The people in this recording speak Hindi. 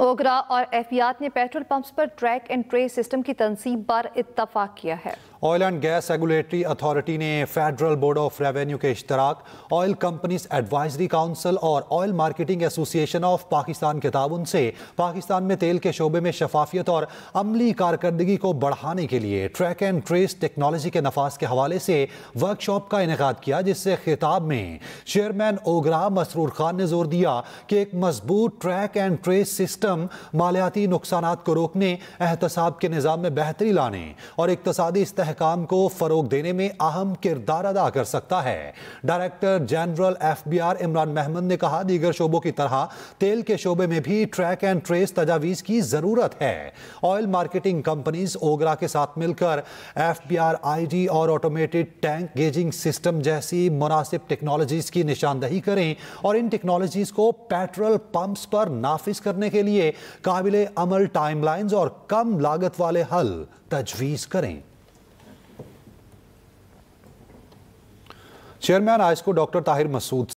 ओगरा और एफियात ने पेट्रोल पंप्स पर ट्रैक एंड ट्रेस सिस्टम की तनसीब पर इतफाक किया है oil and gas regulatory authority ने फेडरल बोर्ड ऑफ रेवेन्यू के इश्तराक ऑयल कंपनीज एडवाइजरी काउंसिल और oil marketing association of Pakistan के ताउन से पाकिस्तान में तेल के शोबे में शफाफियत और अमली कारकर्दगी को बढ़ाने के लिए ट्रैक एंड ट्रेस टेक्नोलॉजी के नफाज के हवाले से वर्कशॉप का इनका किया जिससे खिताब में चेयरमैन ओगरा मसरूर खान ने जोर दिया कि एक मजबूत ट्रैक एंड ट्रेस सिस्टम मालियाती नुकसान को रोकने एहतसाब के निज़ाम में बेहतरी लाने और इकतदी अहकाम को फ़रोग देने में अहम किरदार अदा कर सकता है director general F B R Imran Mahmood ने कहा दीगर शोबों की तरह तेल के शोबे में भी ट्रैक एंड ट्रेस तजावीज़ की ज़रूरत है ऑयल मार्केटिंग कंपनीज ओगरा के साथ मिलकर F B R I D और ऑटोमेटेड टैंक गेजिंग सिस्टम जैसी मुनासिब टेक्नोलॉजीज़ की निशानदही करें और इन टेक्नोलॉजीज़ को पेट्रोल पंप्स पर नाफिज करने के लिए काबिल अमल टाइमलाइंस और कम लागत वाले हल तजवीज़ करें चेयरमैन आइसको डॉक्टर ताहिर मसूद